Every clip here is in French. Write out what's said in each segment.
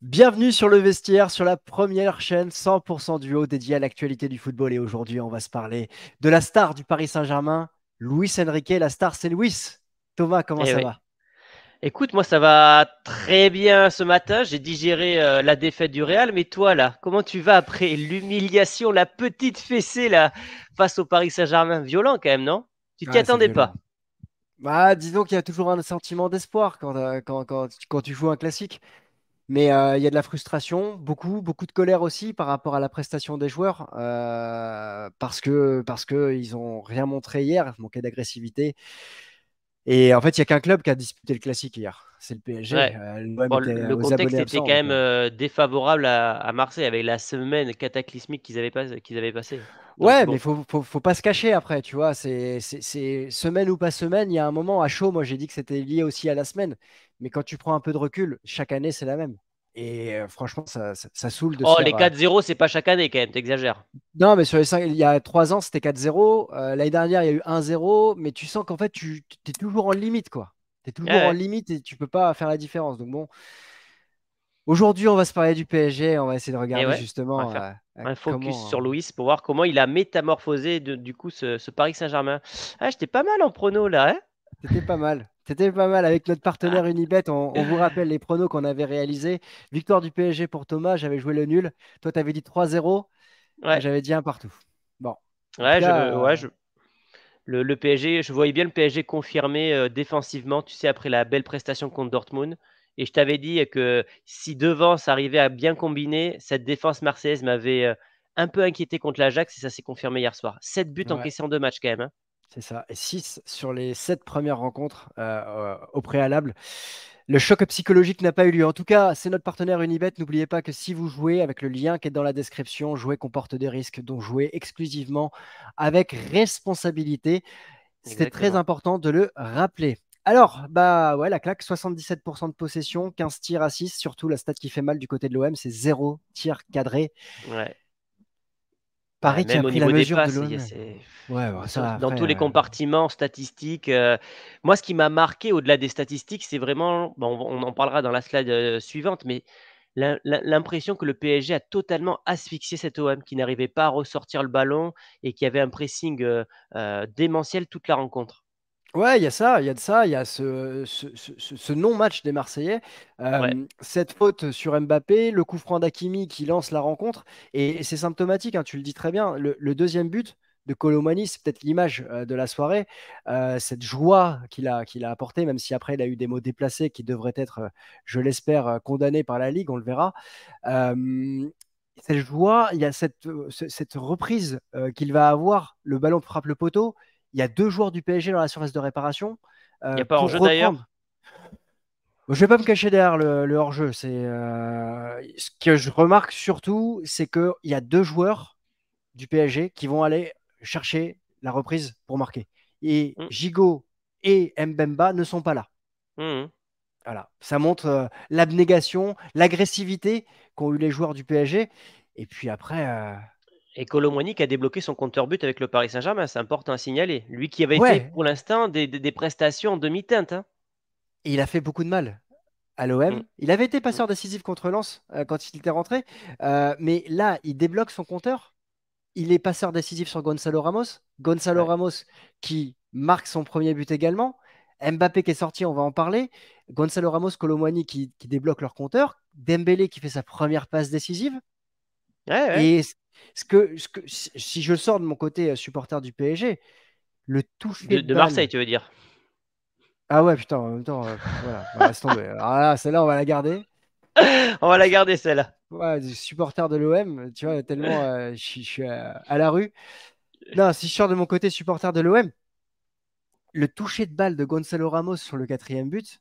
Bienvenue sur le vestiaire, sur la première chaîne 100% duo dédiée à l'actualité du football. Et aujourd'hui, on va se parler de la star du Paris Saint-Germain, Luis Enrique. La star, c'est Luis. Thomas, comment eh ça va Écoute, moi, ça va très bien ce matin. J'ai digéré euh, la défaite du Real. Mais toi, là, comment tu vas après l'humiliation, la petite fessée, là, face au Paris Saint-Germain Violent quand même, non Tu t'y ah, attendais pas Bah, disons qu'il y a toujours un sentiment d'espoir quand, euh, quand, quand tu joues un classique. Mais euh, il y a de la frustration, beaucoup, beaucoup de colère aussi par rapport à la prestation des joueurs, euh, parce que parce que ils ont rien montré hier, manquait d'agressivité. Et en fait, il y a qu'un club qui a disputé le classique hier, c'est le PSG. Euh, le contexte était quand même défavorable à, Marseille avec la semaine cataclysmique qu'ils avaient, qu'ils avaient passée ouais, mais faut, faut, faut, pas se cacher après, tu vois. C'est semaine ou pas semaine, il y a un moment à chaud. Moi, j'ai dit que c'était lié aussi à la semaine. Mais quand tu prends un peu de recul, chaque année, c'est la même. Et euh, franchement, ça, ça, saoule Oh, les 4-0, euh, c'est pas chaque année quand même, t'exagères. Non, mais sur les il y a 3 ans, c'était 4-0. Euh, l'année dernière, il y a eu 1-0. Mais tu sens qu'en fait, tu es toujours en limite, quoi. Tu es toujours en limite et tu peux pas faire la différence. Donc bon, Aujourd'hui, on va se parler du PSG, on va essayer de eh regarder justement euh, un euh, focus sur euh, Louis pour voir comment il a métamorphosé du coup ce, Paris Saint-Germain. Ah, j'étais pas mal en prono là. Hein C'était pas mal. C'était pas mal avec notre partenaire ah. Unibet. On, vous rappelle les pronos qu'on avait réalisés. Victoire du PSG pour Thomas, j'avais joué le nul. Toi, tu avais dit 3-0. J'avais dit un partout. Bon. Ouais, je, le, je voyais bien le PSG confirmé défensivement, tu sais, après la belle prestation contre Dortmund. Et je t'avais dit que si devant, ça arrivait à bien combiner, cette défense marseillaise m'avait euh, un peu inquiété contre l'Ajax et ça s'est confirmé hier soir. 7 buts en question, de match matchs quand même. Hein. C'est ça. Et 6 sur les 7 premières rencontres euh, euh, au préalable. Le choc psychologique n'a pas eu lieu. En tout cas, c'est notre partenaire Unibet. N'oubliez pas que si vous jouez avec le lien qui est dans la description, jouer comporte des risques, donc jouer exclusivement avec responsabilité. C'était très important de le rappeler. Alors, bah ouais, la claque, 77% de possession, 15 tirs à 6, surtout la stat qui fait mal du côté de l'OM, c'est 0 tirs cadré. Ouais. Paris qui a de Ouais, bah, ça, dans tous les euh, compartiments statistiques. Euh, moi, ce qui m'a marqué au-delà des statistiques, c'est vraiment, bah, on, en parlera dans la slide euh, suivante, mais l'impression que le PSG a totalement asphyxié cet OM, qui n'arrivait pas à ressortir le ballon et qui avait un pressing démentiel toute la rencontre. Ouais, il y a ça, il y a de ça, il y a ce, non-match des Marseillais, cette faute sur Mbappé, le coup franc d'Akimi qui lance la rencontre, et c'est symptomatique, hein, tu le dis très bien, le, deuxième but de Colomani, c'est peut-être l'image de la soirée, cette joie qu'il a, qu'il a apportée, même si après il a eu des mots déplacés qui devraient être, je l'espère, condamnés par la Ligue, on le verra cette joie, il y a cette, cette reprise qu'il va avoir, le ballon frappe le poteau, il y a deux joueurs du PSG dans la surface de réparation. Euh, il n'y a pas hors-jeu d'ailleurs je vais pas me cacher derrière le, hors-jeu. C'est euh, ce que je remarque surtout, c'est qu'il y a deux joueurs du PSG qui vont aller chercher la reprise pour marquer. Et mm. Gigot et Mbemba ne sont pas là. Mm. Voilà, ça montre euh, l'abnégation, l'agressivité qu'ont eu les joueurs du PSG. Et puis après, et Colomwani qui a débloqué son compteur but avec le Paris Saint-Germain, c'est important à signaler. Lui qui avait fait pour l'instant des, prestations demi-teinte. Hein. Il a fait beaucoup de mal à l'OM. Mm. Il avait été passeur mm. décisif contre Lens euh, quand il était rentré. Euh, mais là, il débloque son compteur. Il est passeur décisif sur Gonzalo Ramos. Gonzalo Ramos qui marque son premier but également. Mbappé qui est sorti, on va en parler. Gonzalo Ramos, Colomwani qui, qui débloque leur compteur. Dembélé qui fait sa première passe décisive. Ouais, et ce que, ce que, si je sors de mon côté euh, supporter du PSG, le toucher de, de, de Marseille, tu veux dire Ah ouais, putain, en même temps, euh, voilà, laisse tomber. Ah celle-là, on va la garder. on va la garder celle-là. Ouais, supporter de l'OM, tu vois, tellement euh, je suis à la rue. Non, si je sors de mon côté supporter de l'OM, le toucher de balle de Gonzalo Ramos sur le quatrième but,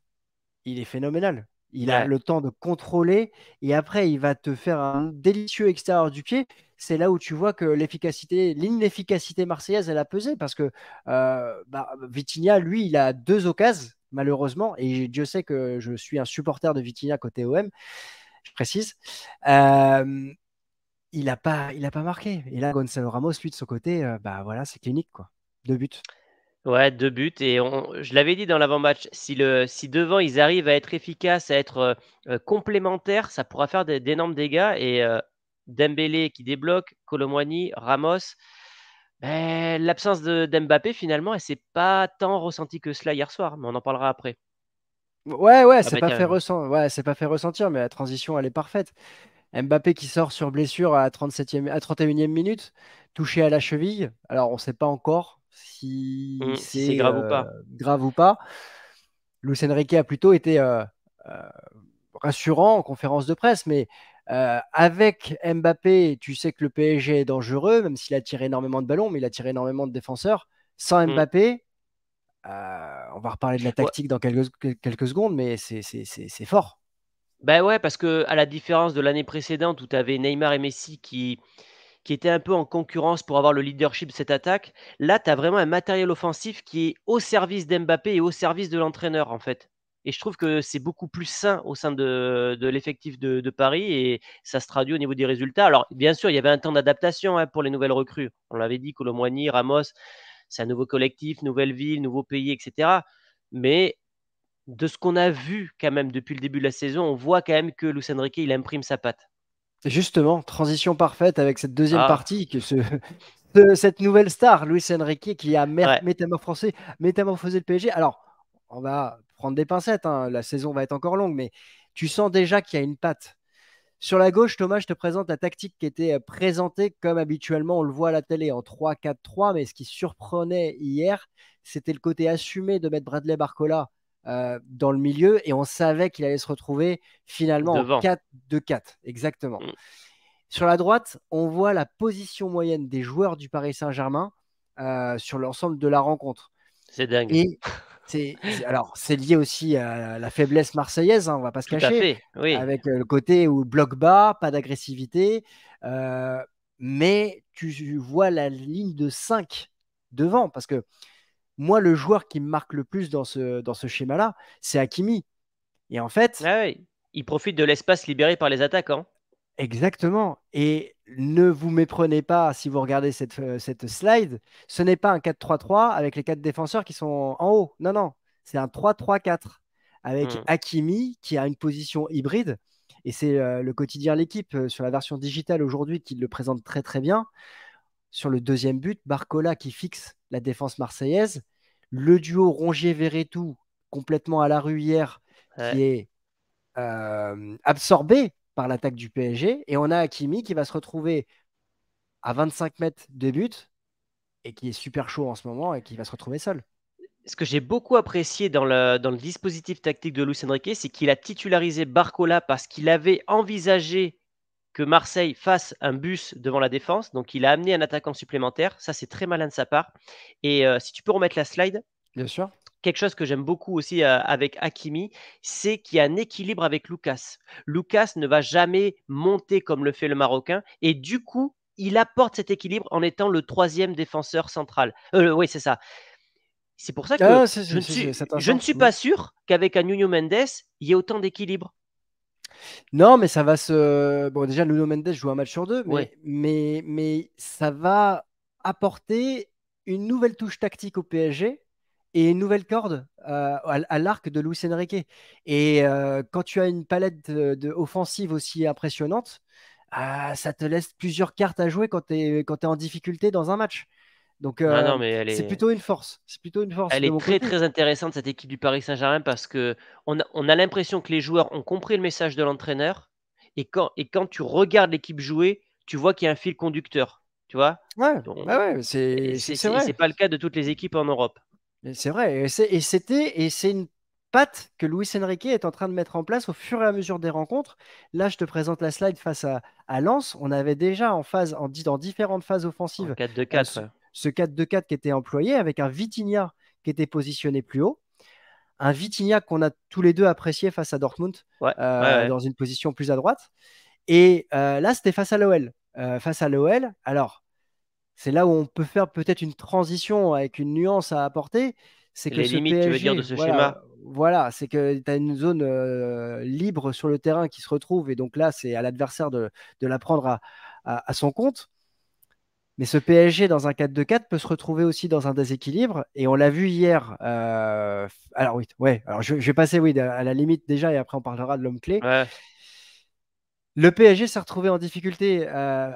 il est phénoménal. Il a le temps de contrôler et après il va te faire un délicieux extérieur du pied c'est là où tu vois que l'efficacité, l'inefficacité marseillaise, elle a pesé parce que euh, bah, Vitinha, lui, il a deux occasions, malheureusement, et Dieu sait que je suis un supporter de Vitinha côté OM, je précise. Euh, il n'a pas, il a pas marqué. Et là, Gonzalo Ramos, lui, de son côté, euh, bah voilà, c'est clinique, quoi. Deux buts. Ouais, deux buts. Et je l'avais dit dans l'avant-match, si, le, si devant ils arrivent à être efficaces, à être complémentaires, ça pourra faire d'énormes dégâts. Et Dembélé qui débloque, Colomwani, Ramos. Ben, l'absence d'Mbappé, finalement, elle s'est pas tant ressentie que cela hier soir, mais on en parlera après. Ouais, ouais, ah c'est bah pas, fait ressent... ouais, pas fait ressentir, mais la transition, elle est parfaite. Mbappé qui sort sur blessure à, 37e... à 31e minute, touché à la cheville. Alors, on ne sait pas encore si mmh, c'est grave, ou euh, pas. grave, ou pas. Luis Enrique a plutôt été euh, euh, rassurant en conférence de presse, mais euh, avec Mbappé, tu sais que le PSG est dangereux, même s'il a tiré énormément de ballons, mais il a tiré énormément de défenseurs. Sans mm. Mbappé, euh, on va reparler de la tactique dans quelques, quelques, secondes, mais c'est fort. Ben ouais, parce que à la différence de l'année précédente où tu avais Neymar et Messi qui, qui étaient un peu en concurrence pour avoir le leadership de cette attaque, là, tu as vraiment un matériel offensif qui est au service d'Mbappé et au service de l'entraîneur, en fait. Et je trouve que c'est beaucoup plus sain au sein de, l'effectif de, Paris et ça se traduit au niveau des résultats. Alors, bien sûr, il y avait un temps d'adaptation hein, pour les nouvelles recrues. On l'avait dit, Colomboigny, Ramos, c'est un nouveau collectif, nouvelle ville, nouveau pays, etc. Mais de ce qu'on a vu quand même depuis le début de la saison, on voit quand même que Luis Enrique, il imprime sa patte. Justement, transition parfaite avec cette deuxième ah. partie, que cette nouvelle star, Luis Enrique, qui a métamorphosé, métamorphosé le PSG. Alors, on va prendre des pincettes, hein, la saison va être encore longue, mais tu sens déjà qu'il y a une patte. Sur la gauche, Thomas, je te présente la tactique qui était euh, présentée comme habituellement on le voit à la télé en 3-4-3, mais ce qui surprenait hier, c'était le côté assumé de mettre Bradley Barcola euh, dans le milieu et on savait qu'il allait se retrouver finalement en 4-2-4, exactement. Mm. Sur la droite, on voit la position moyenne des joueurs du Paris Saint-Germain euh, sur l'ensemble de la rencontre. C'est dingue. alors c'est lié aussi à la faiblesse marseillaise, hein, on va pas se cacher, avec euh, le côté où bloc bas, pas d'agressivité, euh, mais tu vois la ligne de 5 devant parce que moi le joueur qui me marque le plus dans ce dans ce schéma là, c'est Hakimi. Et en fait, ah il profite de l'espace libéré par les attaquants. Hein. Exactement. Et ne vous méprenez pas si vous regardez cette, euh, cette slide, ce n'est pas un 4-3-3 avec les quatre défenseurs qui sont en haut. Non, non, c'est un 3-3-4 avec mmh. Hakimi qui a une position hybride. Et c'est euh, le quotidien L'équipe euh, sur la version digitale aujourd'hui qui le présente très très bien. Sur le deuxième but, Barcola qui fixe la défense marseillaise. Le duo Rongier-Verretou complètement à la rue hier qui est absorbé par l'attaque du PSG. Et on a Hakimi qui va se retrouver à 25 mètres de but et qui est super chaud en ce moment et qui va se retrouver seul. Ce que j'ai beaucoup apprécié dans le, dispositif tactique de Luis Enrique, c'est qu'il a titularisé Barcola parce qu'il avait envisagé que Marseille fasse un bus devant la défense. Donc il a amené un attaquant supplémentaire. Ça, c'est très malin de sa part. Et euh, si tu peux remettre la slide. Bien sûr quelque chose que j'aime beaucoup aussi avec Hakimi, c'est qu'il y a un équilibre avec Lucas. Lucas ne va jamais monter comme le fait le Marocain et du coup, il apporte cet équilibre en étant le troisième défenseur central. Euh, oui, c'est ça. C'est pour ça que ah, je, ne suis, je ne suis pas sûr qu'avec un Nuno Mendes, il y ait autant d'équilibre. Non, mais ça va se. Bon, déjà, Nuno Mendes joue un match sur deux, mais, mais, mais ça va apporter une nouvelle touche tactique au PSG et une nouvelle corde euh, à, l'arc de Luis Enrique. Et euh, quand tu as une palette euh, de, offensive aussi impressionnante, ah, ça te laisse plusieurs cartes à jouer quand tu es, es, en difficulté dans un match. Donc ah c'est plutôt une force. C'est plutôt une force. Elle est très intéressante cette équipe du Paris Saint-Germain parce que on a, l'impression que les joueurs ont compris le message de l'entraîneur et quand et quand tu regardes l'équipe jouer, tu vois qu'il y a un fil conducteur. Tu vois Ouais. c'est bah ouais, c'est pas le cas de toutes les équipes en Europe. C'est vrai. Et c'était et c'est une patte que Luis Enrique est en train de mettre en place au fur et à mesure des rencontres. Là, je te présente la slide face à, à Lens. On avait déjà en phase, en, dans différentes phases offensives, euh, ce, 4-2-4 qui était employé avec un Vitinha qui était positionné plus haut. Un Vitinha qu'on a tous les deux apprécié face à Dortmund, euh, dans une position plus à droite. Et euh, là, c'était face à l'OL. face à l'OL, alors c'est là où on peut faire peut-être une transition avec une nuance à apporter. C'est que les limites, tu veux dire, de ce schéma. Voilà, c'est que tu as une zone euh, libre sur le terrain qui se retrouve, et donc là, c'est à l'adversaire de, la prendre à, son compte. Mais ce PSG dans un 4-2-4 peut se retrouver aussi dans un déséquilibre, et on l'a vu hier. Euh, alors oui, ouais. Alors je, vais passer à la limite déjà, et après on parlera de l'homme clé. Le PSG s'est retrouvé en difficulté euh,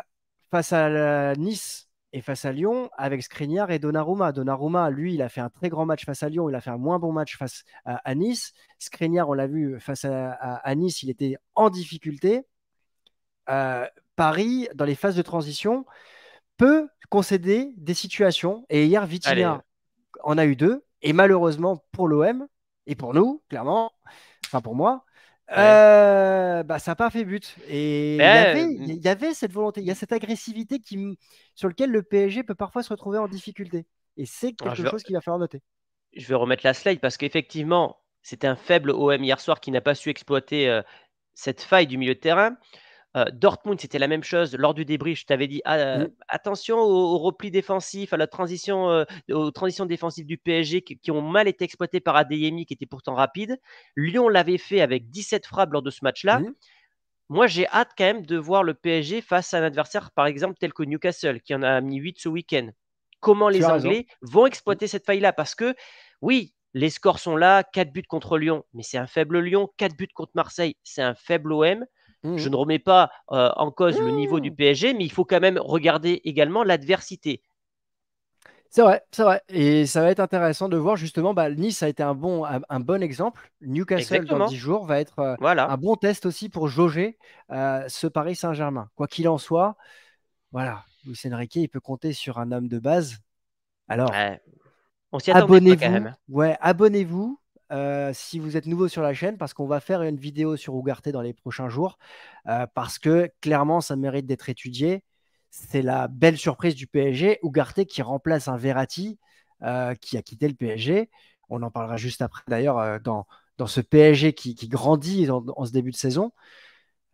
face à la Nice et face à Lyon, avec Skriniar et Donnarumma. Donnarumma, lui, il a fait un très grand match face à Lyon, il a fait un moins bon match face à, Nice. Skriniar, on l'a vu face à, Nice, il était en difficulté. Euh, Paris, dans les phases de transition, peut concéder des situations. Et hier, Vitinha en a eu deux. Et malheureusement pour l'OM et pour nous, clairement, enfin pour moi, euh, bah, ça n'a pas fait but. Et ben, euh, il y, avait cette volonté, il y a cette agressivité qui, sur lequel le PSG peut parfois se retrouver en difficulté. Et c'est ah, quelque chose qu'il va falloir noter. Je vais remettre la slide parce qu'effectivement, c'était un faible OM hier soir qui n'a pas su exploiter euh, cette faille du milieu de terrain. Euh, Dortmund, c'était la même chose. Lors du débrief, je t'avais dit ah, euh, mm. attention au, repli défensif, à la transition, euh, aux transitions défensives du PSG qui, ont mal été exploitées par ADMI qui était pourtant rapide. Lyon l'avait fait avec 17 frappes lors de ce match-là. Mm. Moi, j'ai hâte quand même de voir le PSG face à un adversaire, par exemple, tel que Newcastle, qui en a mis 8 ce week-end. Comment les Anglais vont mm. exploiter cette faille-là Parce que, oui, les scores sont là, 4 buts contre Lyon, mais c'est un faible Lyon, 4 buts contre Marseille, c'est un faible OM. Je mmh. ne remets pas en cause le niveau du mmh. PSG, mais il faut quand même regarder également l'adversité. C'est vrai, c'est vrai. Et ça va être intéressant de voir justement, bah, Nice a été un bon, un, bon exemple. Newcastle dans 10 jours va être un bon test aussi pour jauger ce Paris Saint-Germain. Quoi qu'il en soit, voilà, Luis il peut compter sur un homme de base. Alors, on Ouais, abonnez-vous, euh, si vous êtes nouveau sur la chaîne, parce qu'on va faire une vidéo sur Ugarte dans les prochains jours, euh, parce que clairement, ça mérite d'être étudié. C'est la belle surprise du PSG. Ugarte qui remplace un Verratti euh, qui a quitté le PSG. On en parlera juste après d'ailleurs dans, ce PSG qui, grandit en, ce début de saison.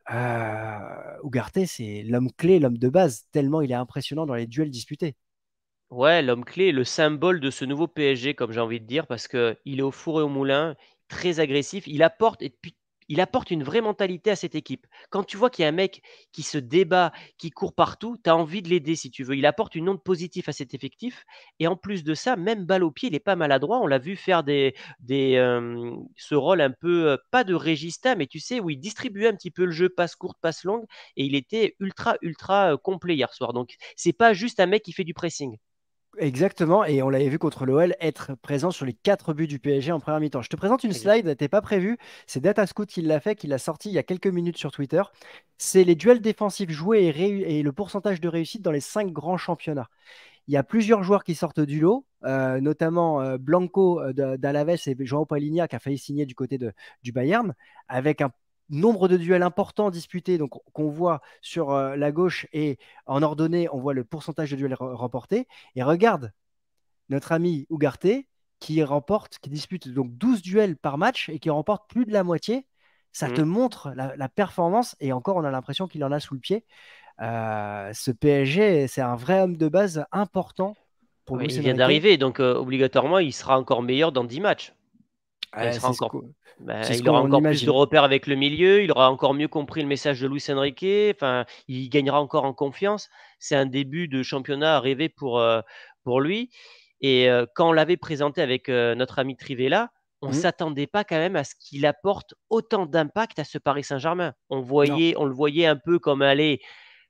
Ugarte, c'est l'homme clé, l'homme de base, tellement il est impressionnant dans les duels disputés. Ouais, l'homme clé, le symbole de ce nouveau PSG, comme j'ai envie de dire, parce qu'il est au four et au moulin, très agressif. Il apporte, et il apporte une vraie mentalité à cette équipe. Quand tu vois qu'il y a un mec qui se débat, qui court partout, tu as envie de l'aider si tu veux. Il apporte une onde positive à cet effectif. Et en plus de ça, même balle au pied, il est pas maladroit. On l'a vu faire des, des, euh, ce rôle un peu, euh, pas de régista, mais tu sais, où il distribuait un petit peu le jeu, passe courte, passe longue. Et il était ultra, ultra euh, complet hier soir. Donc, c'est pas juste un mec qui fait du pressing. Exactement, et on l'avait vu contre l'OL être présent sur les quatre buts du PSG en première mi-temps. Je te présente une slide, elle n'était pas prévue. C'est Scout qui l'a fait, qui l'a sorti il y a quelques minutes sur Twitter. C'est les duels défensifs joués et, le pourcentage de réussite dans les cinq grands championnats. Il y a plusieurs joueurs qui sortent du lot, euh, notamment euh, Blanco euh, et João Palinha qui a failli signer du côté de, du Bayern, avec un nombre de duels importants disputés donc qu'on voit sur euh, la gauche et en ordonnée, on voit le pourcentage de duels remportés. Et regarde notre ami Ougarte qui remporte, qui dispute donc 12 duels par match et qui remporte plus de la moitié. Ça mmh. te montre la, performance et encore on a l'impression qu'il en a sous le pied. Euh, ce PSG, c'est un vrai homme de base important. Pour oui, il vient d'arriver, donc euh, obligatoirement, il sera encore meilleur dans 10 matchs. Bah, il, aura encore plus de repères avec le milieu, il aura encore mieux compris le message de Luis Enrique, enfin, il gagnera encore en confiance. C'est un début de championnat à pour, euh, pour lui. Et euh, quand on l'avait présenté avec euh, notre ami Trivella, on mmh. s'attendait pas quand même à ce qu'il apporte autant d'impact à ce Paris Saint-Germain. On, voyait, on le voyait un peu comme aller,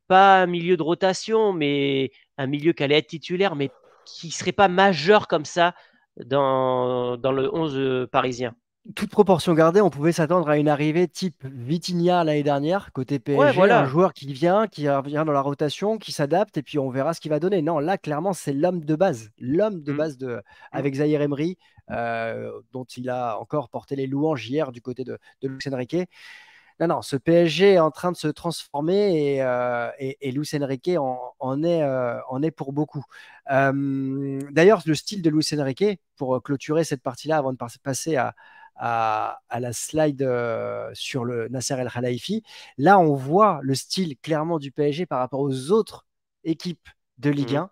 pas un milieu de rotation, mais un milieu qui allait être titulaire, mais qui ne serait pas majeur comme ça dans, le 11 euh, parisien. Toute proportion gardée, on pouvait s'attendre à une arrivée type Vitinha l'année dernière, côté PSG, voilà. un joueur qui vient, qui revient dans la rotation, qui s'adapte, et puis on verra ce qu'il va donner. Non, là, clairement, c'est l'homme de base, l'homme de mm. base de, mm. avec Zahir Emery, euh, dont il a encore porté les louanges hier du côté de, de Riquet non, non, ce PSG est en train de se transformer et, euh, et, Luis Enrique en, euh, est, pour beaucoup. Euh, d'ailleurs, le style de Luis Enrique, pour clôturer cette partie-là avant de passer à, à, la slide sur le Nasser El Khelaifi, là, on voit le style clairement du PSG par rapport aux autres équipes de Ligue 1. Mmh.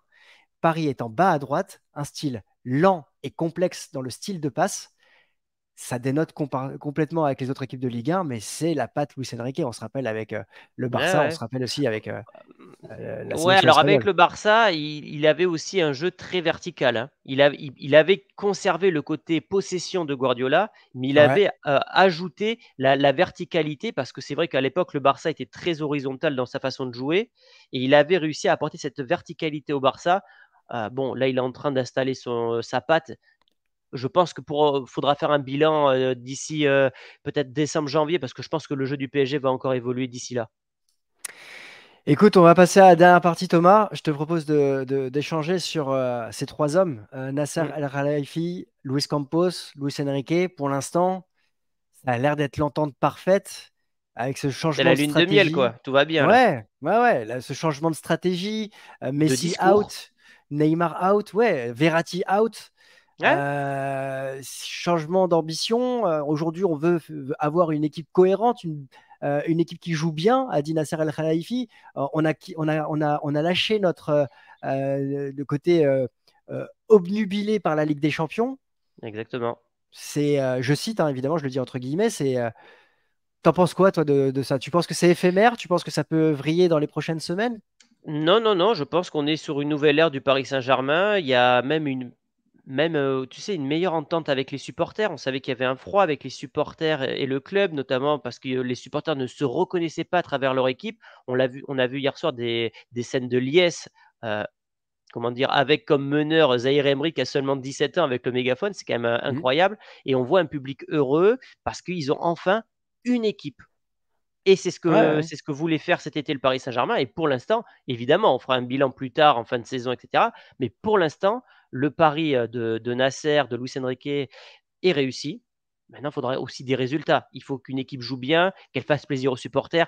Paris est en bas à droite, un style lent et complexe dans le style de passe ça dénote complètement avec les autres équipes de Ligue 1, mais c'est la patte Luis Enrique. On se rappelle avec euh, le Barça, on se rappelle aussi avec euh, euh, la Ouais, alors avec le Barça, il, avait aussi un jeu très vertical. Hein. Il, il, avait conservé le côté possession de Guardiola, mais il avait ajouté la, la, verticalité parce que c'est vrai qu'à l'époque, le Barça était très horizontal dans sa façon de jouer et il avait réussi à apporter cette verticalité au Barça. bon, là, il est en train d'installer sa patte je pense que pour faudra faire un bilan d'ici peut-être décembre janvier parce que je pense que le jeu du PSG va encore évoluer d'ici là. Écoute, on va passer à la dernière partie, Thomas. Je te propose d'échanger sur ces trois hommes Nasser mmh. El Luis Campos, Luis Enrique. Pour l'instant, ça a l'air d'être l'entente parfaite avec ce changement de la lune de, miel, quoi. Tout va bien. Ouais, ouais, ouais. ce changement de stratégie, euh, Messi out, Neymar out, ouais, Verratti out changement d'ambition. Aujourd'hui, on veut avoir une équipe cohérente, une, équipe qui joue bien, a dit El Khalifi. on, a, lâché notre le côté obnubilé par la Ligue des Champions. Exactement. C'est, je cite hein, évidemment, je le dis entre guillemets, c'est. T'en penses quoi, toi, de ça Tu penses que c'est éphémère Tu penses que ça peut vriller dans les prochaines semaines non, non, non, je pense qu'on est sur une nouvelle ère du Paris Saint-Germain. Il y a même une même, tu sais, une meilleure entente avec les supporters. On savait qu'il y avait un froid avec les supporters et, le club, notamment parce que les supporters ne se reconnaissaient pas à travers leur équipe. On l'a vu, on a vu hier soir des, scènes de liesse. comment dire, avec comme meneur Zahir Emery qui a seulement 17 ans avec le mégaphone, c'est quand même mmh. incroyable. Et on voit un public heureux parce qu'ils ont enfin une équipe. Et c'est ce, que, c'est ce que voulait faire cet été le Paris Saint-Germain. Et pour l'instant, évidemment, on fera un bilan plus tard en fin de saison, etc. Mais pour l'instant, le pari euh, de, Nasser, de Luis Enrique est réussi. Maintenant, il faudrait aussi des résultats. Il faut qu'une équipe joue bien, qu'elle fasse plaisir aux supporters.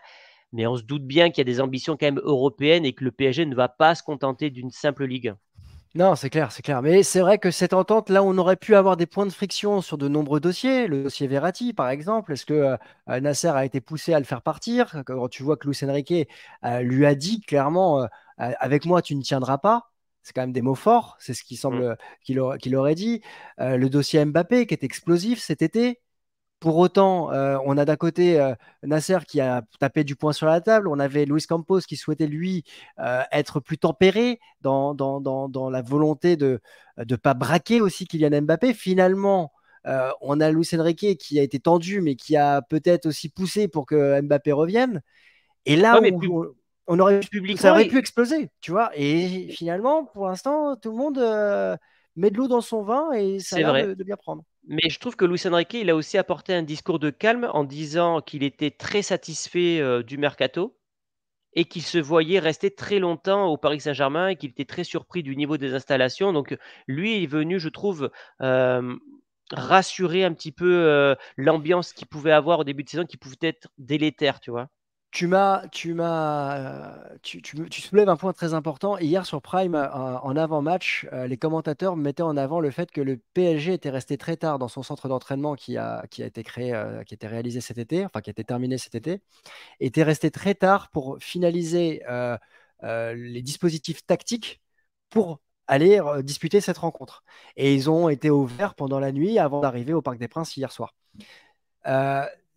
Mais on se doute bien qu'il y a des ambitions quand même européennes et que le PSG ne va pas se contenter d'une simple Ligue. Non, c'est clair, c'est clair. Mais c'est vrai que cette entente, là, on aurait pu avoir des points de friction sur de nombreux dossiers. Le dossier Verratti, par exemple, est-ce que euh, euh, Nasser a été poussé à le faire partir Quand tu vois que Luis Enrique lui a dit clairement, avec moi, tu ne tiendras pas c'est quand même des mots forts, c'est ce qui mmh. semble euh, qu'il aurait, dit. Euh, le dossier Mbappé qui est explosif cet été. Pour autant, euh, on a d'un côté Nasser qui a tapé du poing sur la table, on avait Luis Campos qui souhaitait lui être plus tempéré dans, la volonté de ne pas braquer aussi Kylian Mbappé. Finalement, on a Luis Enrique qui a été tendu mais qui a peut-être aussi poussé pour que Mbappé revienne. Et là, on, on aurait pu, ça aurait pu exploser, tu vois. Et finalement, pour l'instant, tout le monde euh, met de l'eau dans son vin et ça a De, bien prendre. Mais je trouve que Luis Enrique, il a aussi apporté un discours de calme en disant qu'il était très satisfait euh, du mercato et qu'il se voyait rester très longtemps au Paris Saint-Germain et qu'il était très surpris du niveau des installations. Donc lui est venu, je trouve, euh, rassurer un petit peu l'ambiance qu'il pouvait avoir au début de saison qui pouvait être délétère, tu vois tu m'as, tu m'as, euh, tu, soulèves un point très important. Hier sur Prime, euh, en avant-match, euh, les commentateurs mettaient en avant le fait que le PSG était resté très tard dans son centre d'entraînement qui a, qui a été créé, qui a réalisé cet été, enfin qui a été terminé cet été, était resté très tard pour finaliser les dispositifs tactiques pour aller disputer cette rencontre. Et ils ont été ouverts pendant la nuit avant d'arriver au Parc des Princes hier soir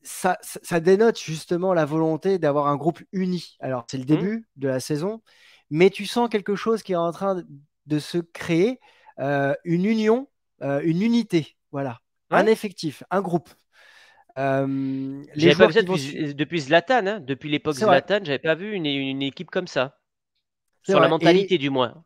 ça, dénote justement la volonté d'avoir un groupe uni. Alors, c'est le mmh. début de la saison, mais tu sens quelque chose qui est en train de se créer, euh, une union, euh, une unité, voilà, un effectif, un groupe. Euh, j'avais depuis, depuis Zlatan, hein. depuis l'époque Zlatan, j'avais pas vu une, équipe comme ça, sur la mentalité du moins.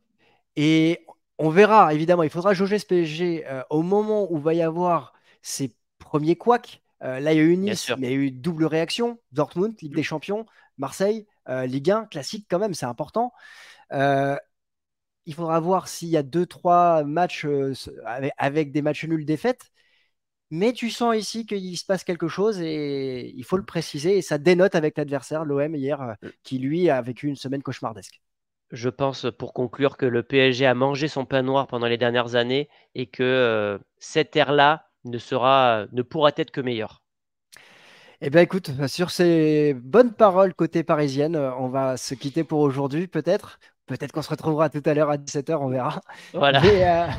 Et on verra évidemment, il faudra jauger ce PSG au moment où va y avoir ces premiers couacs euh, là, il y a eu Nice, il y a eu double réaction, Dortmund, Ligue des Champions, Marseille, euh, Ligue 1, classique quand même, c'est important. Euh, il faudra voir s'il y a deux trois matchs avec, des matchs nuls défaites. Mais tu sens ici qu'il se passe quelque chose et il faut le préciser. Et ça dénote avec l'adversaire, l'OM, hier, qui lui a vécu une semaine cauchemardesque. Je pense, pour conclure, que le PSG a mangé son pain noir pendant les dernières années et que cette ère-là, ne, sera, ne pourra être que meilleur. Eh bien, écoute, sur ces bonnes paroles côté parisienne, euh, on va se quitter pour aujourd'hui, peut-être. Peut-être qu'on se retrouvera tout à l'heure à 17h, on verra. Voilà. Euh,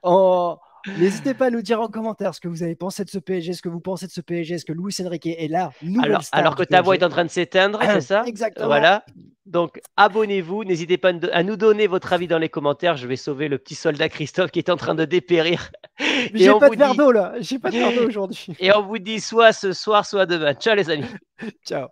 N'hésitez pas à nous dire en commentaire ce que vous avez pensé de ce PSG, ce que vous pensez de ce PSG, est-ce que Luis Enrique est là alors, alors, que ta voix est en train de s'éteindre, c'est ça Exactement. Voilà. Donc abonnez-vous, n'hésitez pas à nous donner votre avis dans les commentaires. Je vais sauver le petit soldat Christophe qui est en train de dépérir. J'ai pas, pas de verre d'eau là, j'ai pas de verre d'eau aujourd'hui. Et on vous dit soit ce soir, soit demain. Ciao les amis. Ciao.